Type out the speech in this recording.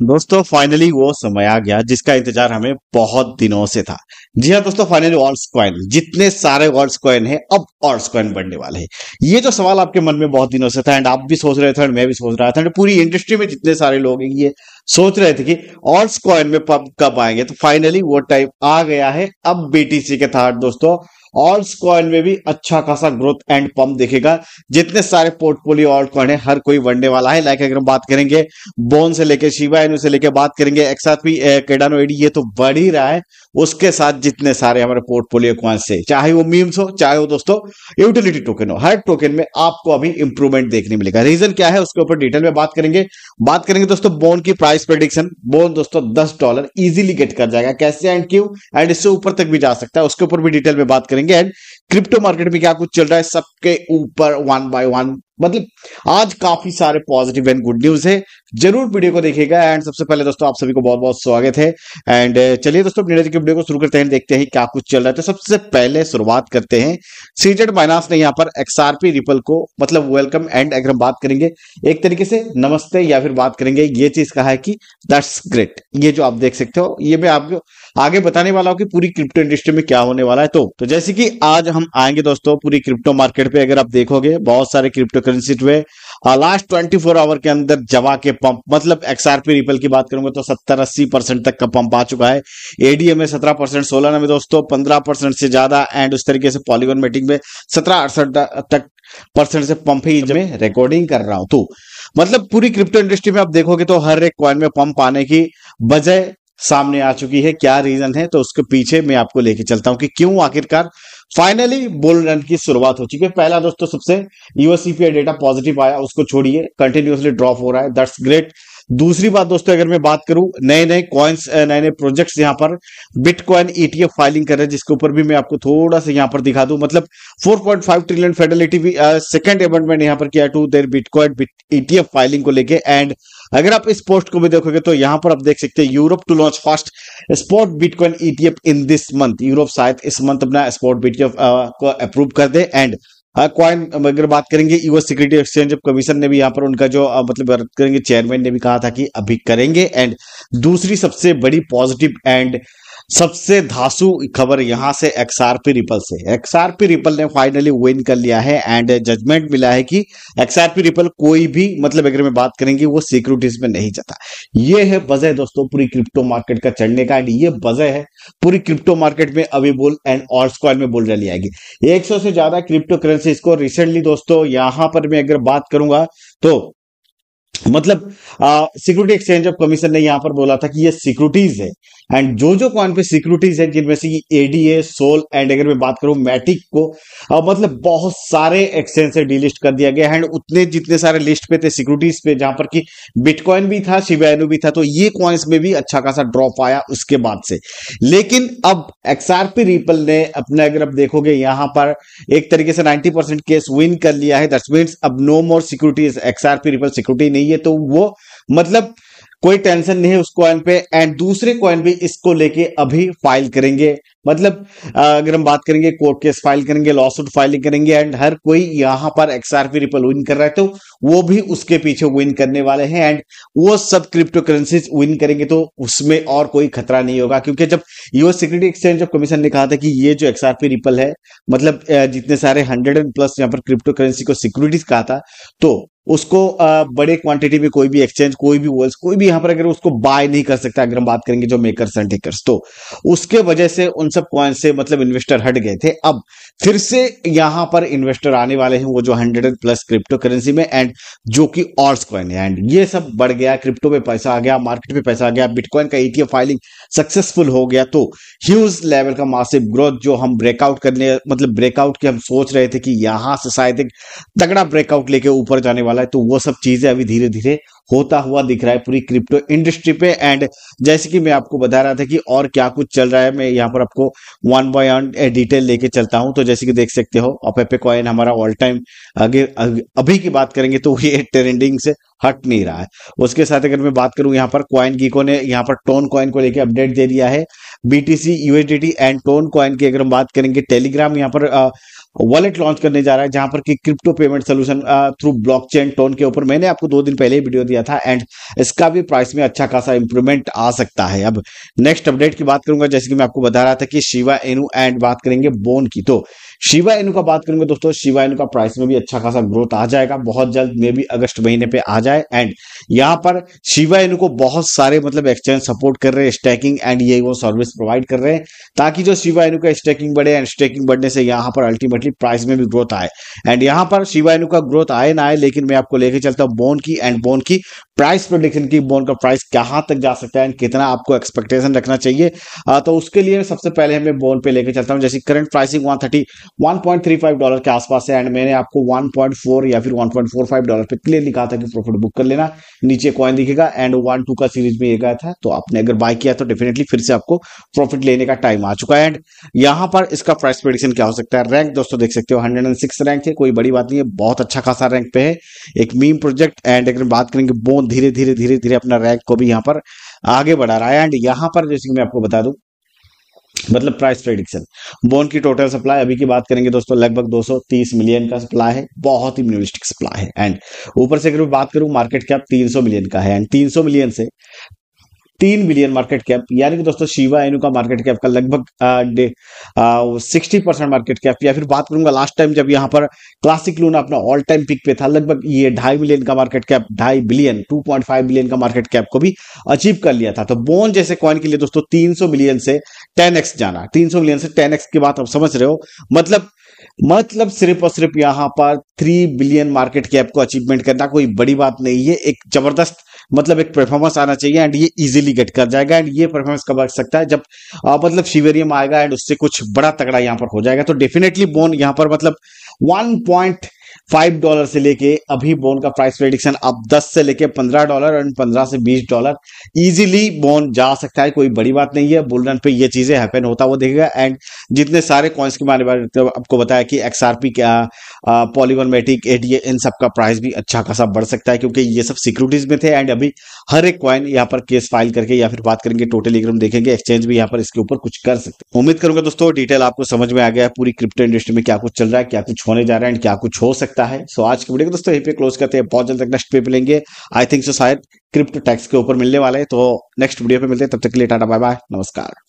दोस्तों फाइनली वो समय आ गया जिसका इंतजार हमें बहुत दिनों से था जी हाँ दोस्तों फाइनली ऑर्स क्वाइन जितने सारे ऑर्स क्वाइन है अब ऑर्स क्वाइन बनने वाले हैं ये जो सवाल आपके मन में बहुत दिनों से था एंड आप भी सोच रहे थे मैं भी सोच रहा था पूरी इंडस्ट्री में जितने सारे लोग हैं ये सोच रहे थे कि और कॉइन में पंप कब आएंगे तो फाइनली वो टाइम आ गया है अब बीटीसी के थर्ड दोस्तों ऑल्ट कॉइन में भी अच्छा खासा ग्रोथ एंड पंप देखेगा जितने सारे पोर्टफोलियो ऑल्ट कॉइन है हर कोई बनने वाला है लाइक अगर हम बात करेंगे बोन से लेके शिवा से लेके बात करेंगे एक साथ भी केडानो eh, एडी ये तो बढ़ ही रहा है उसके साथ जितने सारे हमारे पोर्टफोलियो कॉइन से चाहे वो मीम्स हो चाहे वो दोस्तों यूटिलिटी टोकन हो हर टोकन में आपको अभी इंप्रूवमेंट देखने मिलेगा रीजन क्या है उसके ऊपर डिटेल में बात करेंगे बात करेंगे दोस्तों बोन की प्राइस प्राइस प्रेडिक्शन वो दोस्तों दस डॉलर इजीली गेट कर जाएगा कैसे एंड क्यों एंड इससे ऊपर तक भी जा सकता है उसके ऊपर भी डिटेल में बात करेंगे एंड क्रिप्टो मार्केट में क्या कुछ चल रहा है सबके ऊपर वन बाय वन मतलब आज काफी सारे पॉजिटिव एंड गुड न्यूज है जरूर वीडियो को देखेगा एंड सबसे पहले दोस्तों आप सभी को बहुत बहुत स्वागत है एंड चलिए दोस्तों नीरज की वीडियो को शुरू करते हैं देखते हैं क्या कुछ चल रहा है तो सबसे पहले शुरुआत करते हैं सीजेड माइनास ने यहाँ पर एक्सआरपी रिपल को मतलब वेलकम एंड अगर हम बात करेंगे एक तरीके से नमस्ते या फिर बात करेंगे ये चीज कहा है कि दैट्स ग्रेट ये जो आप देख सकते हो ये मैं आपको आगे बताने वाला हूँ कि पूरी क्रिप्टो इंडस्ट्री में क्या होने वाला है तो, तो जैसे कि आज हम आएंगे दोस्तों पूरी क्रिप्टो मार्केट पे अगर आप देखोगे बहुत सारे क्रिप्टो कंसिट हुए लास्ट ट्वेंटी फोर आवर के अंदर जवा के पंप मतलब एक्सआरपी रिपल की बात करूंगा तो सत्तर अस्सी परसेंट तक का पंप आ चुका है एडीएम में सत्रह परसेंट सोलह में दोस्तों पंद्रह परसेंट से ज्यादा एंड उस तरीके से पॉलीगोन मीटिंग में सत्रह अड़सठ तक परसेंट से पंप ही में रिकॉर्डिंग कर रहा हूं तो मतलब पूरी क्रिप्टो इंडस्ट्री में आप देखोगे तो हर एक कॉइन में पंप आने की बजाय सामने आ चुकी है क्या रीजन है तो उसके पीछे मैं आपको लेके चलता हूं कि क्यों आखिरकार फाइनली बुल रन की शुरुआत हो चुकी है पहला दोस्तों सबसे यूएससीपीआई डेटा पॉजिटिव आया उसको छोड़िए कंटिन्यूसली ड्रॉप हो रहा है दैट्स ग्रेट दूसरी बात दोस्तों अगर मैं बात करूं नए नए कॉइन्स नए नए प्रोजेक्ट्स यहां पर बिटकॉइन ईटीएफ फाइलिंग कर रहे हैं जिसके ऊपर भी मैं आपको थोड़ा सा यहां पर दिखा दूं मतलब 4.5 ट्रिलियन फेडरलिटी भी सेकंड एमेंडमेंट यहां पर किया to their bitcoin ETF filing को लेके एंड अगर आप इस पोस्ट को भी देखोगे तो यहां पर आप देख सकते हैं Europe to launch first spot bitcoin ETF in this month Europe शायद इस मंथ अपना स्पॉट बीटीएफ uh, को अप्रूव कर दे एंड क्वाइन uh, अगर बात करेंगे यूएस सिक्योरिटी एक्सचेंज कमीशन ने भी यहाँ पर उनका जो uh, मतलब करेंगे चेयरमैन ने भी कहा था कि अभी करेंगे एंड दूसरी सबसे बड़ी पॉजिटिव एंड सबसे धासु खबर यहां से एक्सआरपी रिपल से एक्सआरपी रिपल ने फाइनली विन कर लिया है एंड जजमेंट मिला है कि एक्सआरपी रिपल कोई भी मतलब अगर मैं बात करेंगे वो सिक्योरिटीज में नहीं जाता ये है वजह दोस्तों पूरी क्रिप्टो मार्केट का चढ़ने का एंड ये वजह है पूरी क्रिप्टो मार्केट में अभी बोल एंड और स्क्वायर में बोल रही आएगी एक से ज्यादा क्रिप्टो करेंसी को रिसेंटली दोस्तों यहां पर मैं अगर बात करूंगा तो मतलब सिक्योरिटी एक्सचेंज ऑफ कमीशन ने यहां पर बोला था कि ये सिक्योरिटीज है एंड जो जो कॉइन पे सिक्योरिटीज है जिनमें से एडीए सोल एंड अगर मैं बात करूं मैटिक को आ, मतलब बहुत सारे एक्सचेंज से डीलिस्ट कर दिया गया एंड उतने जितने सारे लिस्ट पे थे सिक्योरिटीज पे जहां पर कि बिटकॉइन भी था शिवायनु भी था तो ये कॉइन्स में भी अच्छा खासा ड्रॉप आया उसके बाद से लेकिन अब एक्सआरपी रिपल ने अपना अगर आप देखोगे यहां पर एक तरीके से नाइनटी परसेंट केस विन कर लिया है दट मीन अब no more securities XRP ripple security नहीं है तो वो मतलब कोई टेंशन नहीं है उस कॉइन पे एंड दूसरे कॉइन भी इसको लेके अभी फाइल करेंगे मतलब अगर हम बात करेंगे कोर्ट केस फाइल करेंगे लॉसूट फाइलिंग करेंगे एंड हर कोई यहाँ पर एक्सआरपी रिपल विन कर रहा है तो वो भी उसके पीछे विन करने वाले हैं एंड वो सब क्रिप्टो करेंसी विन करेंगे तो उसमें और कोई खतरा नहीं होगा क्योंकि जब US securities exchange of commission ने कहा था कि ये जो एक्सआरपी रिपल है मतलब जितने सारे हंड्रेड एंड प्लस यहाँ पर क्रिप्टो करेंसी को सिक्योरिटीज कहा था तो उसको बड़े क्वांटिटी में कोई भी एक्सचेंज कोई भी वर्ल्स कोई भी यहां पर अगर उसको बाय नहीं कर सकता अगर हम बात करेंगे जो मेकर्स एंड टेकर्स तो उसके वजह से उन सब कॉइन से मतलब इन्वेस्टर हट गए थे अब फिर से यहां पर इन्वेस्टर आने वाले हैं वो जो हंड्रेड प्लस क्रिप्टो करेंसी में एंड जो कि ऑर्स कॉइन है एंड ये सब बढ़ गया क्रिप्टो में पैसा आ गया मार्केट में पैसा आ गया बिटकॉइन का ईटीएफ फाइलिंग सक्सेसफुल हो गया तो ह्यूज लेवल का मासिव ग्रोथ जो हम ब्रेकआउट करने मतलब ब्रेकआउट की हम सोच रहे थे कि यहां से शायद एक तगड़ा ब्रेकआउट लेके ऊपर जाने वाला है तो वो सब चीजें अभी धीरे धीरे होता हुआ दिख रहा है पूरी क्रिप्टो इंडस्ट्री पे एंड जैसे कि मैं आपको बता रहा था कि और क्या कुछ चल रहा है मैं यहाँ पर आपको वन बाय वन डिटेल लेके चलता हूं तो जैसे कि देख सकते हो ओपेपे कॉइन हमारा ऑल टाइम आगे अभी की बात करेंगे तो ये ट्रेंडिंग से हट नहीं रहा है उसके साथ अगर मैं बात करूं यहाँ पर क्वाइन गीको ने यहाँ पर टोन कॉइन को लेकर अपडेट दे दिया है BTC USDT and TON coin की अगर हम बात करेंगे टेलीग्राम यहाँ पर वॉलेट लॉन्च करने जा रहा है जहां पर कि crypto payment solution through blockchain TON के ऊपर मैंने आपको दो दिन पहले ही वीडियो दिया था एंड इसका भी प्राइस में अच्छा खासा इंप्रूवमेंट आ सकता है अब नेक्स्ट अपडेट की बात करूंगा जैसे कि मैं आपको बता रहा था कि शिवा एनू एंड बात करेंगे बोन की तो शिवा एनु का बात करूंगा दोस्तों शिवा एनु का प्राइस में भी अच्छा खासा ग्रोथ आ जाएगा बहुत जल्द मे भी अगस्त महीने पे आ जाए एंड यहाँ पर शिवा एनु को बहुत सारे मतलब एक्सचेंज सपोर्ट कर रहे हैं स्टैकिंग एंड ये वो सर्विस प्रोवाइड कर रहे हैं ताकि जो शिवा एनु का स्टैकिंग बढ़े एंड स्टैकिंग बढ़ने से यहाँ पर अल्टीमेटली प्राइस में भी ग्रोथ आए एंड यहाँ पर शिवा एनु का ग्रोथ आए ना आए लेकिन मैं आपको लेके चलता हूँ बोन की एंड बोन की प्राइस प्रोडिक्शन की बोन का प्राइस कहाँ तक जा सकता है एंड कितना आपको एक्सपेक्टेशन रखना चाहिए आ, तो उसके लिए सबसे पहले हमें बोन पे लेकर चलता हूँ जैसे current pricing one one thirty point three five dollar के आसपास है एंड मैंने आपको फोर या फिर फाइव डॉलर पे क्लियरली कहा था कि प्रॉफिट बुक कर लेना नीचे कॉइन दिखेगा एंड वन टू का सीरीज में ये गया था तो आपने अगर बाय किया तो डेफिनेटली फिर से आपको प्रॉफिट लेने का टाइम आ चुका है एंड यहाँ पर इसका प्राइस प्रोडिक्शन क्या हो सकता है रैंक दोस्तों देख सकते हो हंड्रेड एंड सिक्स रैंक है कोई बड़ी बात नहीं है बहुत अच्छा खासा रैंक पे है एक मीम प्रोजेक्ट एंड अगर बात करेंगे बोन जोन धीरे धीरे धीरे धीरे अपना रैंक को भी यहाँ पर आगे बढ़ा रहा है एंड यहाँ पर जैसे कि मैं आपको बता दू मतलब प्राइस प्रेडिक्शन बोन की टोटल सप्लाई अभी की बात करेंगे दोस्तों लगभग 230 मिलियन का सप्लाई है बहुत ही मिनिमलिस्टिक सप्लाई है एंड ऊपर से अगर बात करूं मार्केट कैप 300 मिलियन का है एंड 300 मिलियन से तीन बिलियन मार्केट कैप यानी कि दोस्तों शिवा एनु का मार्केट कैप का लगभग सिक्सटी परसेंट मार्केट कैप या फिर बात करूंगा लास्ट टाइम जब यहाँ पर क्लासिक लून अपना ऑल टाइम पिक पे था लगभग ये ढाई मिलियन का मार्केट कैप ढाई billion two point five billion का मार्केट कैप को भी अचीव कर लिया था तो बोन जैसे कॉइन के लिए दोस्तों तीन सौ मिलियन से टेन एक्स जाना तीन सौ मिलियन से टेन एक्स की बात आप समझ रहे हो मतलब मतलब सिर्फ और सिर्फ यहां पर थ्री बिलियन मार्केट कैप को अचीवमेंट करना कोई बड़ी बात नहीं है एक जबरदस्त मतलब एक परफॉर्मेंस आना चाहिए एंड ये इजीली गेट कर जाएगा एंड ये परफॉर्मेंस कब आ सकता है जब आ, मतलब शिवेरियम आएगा एंड उससे कुछ बड़ा तगड़ा यहाँ पर हो जाएगा तो डेफिनेटली बोन यहाँ पर मतलब वन पॉइंट फाइव डॉलर से लेके अभी बोन का प्राइस प्रेडिक्शन अब दस से लेके पंद्रह डॉलर एंड पंद्रह से बीस डॉलर इजीली बोन जा सकता है कोई बड़ी बात नहीं है बुल पे ये चीजें हैपन होता हुआ देखेगा एंड जितने सारे कॉइन्स के बारे में तो आपको बताया कि एक्सआरपी क्या मेटिक एडीए इन सब का प्राइस भी अच्छा खासा बढ़ सकता है क्योंकि ये सब सिक्योरिटीज में थे एंड अभी हर एक क्वाइन यहाँ पर केस फाइल करके या फिर बात करेंगे टोटल एक देखेंगे एक्सचेंज भी यहाँ पर इसके ऊपर कुछ कर सकते हैं उम्मीद करूंगा दोस्तों डिटेल आपको समझ में आ गया है पूरी क्रिप्टो इंडस्ट्री में क्या कुछ चल रहा है क्या कुछ होने जा रहा है क्या कुछ हो सकता है सो आज की वीडियो को दोस्तों यहीं पे क्लोज करते हैं बहुत जल्द तक नेक्स्ट पे मिलेंगे आई थिंक सो शायद क्रिप्टो टैक्स के ऊपर मिलने वाले हैं तो नेक्स्ट वीडियो पे मिलते हैं तब तक के लिए टाटा बाय बाय नमस्कार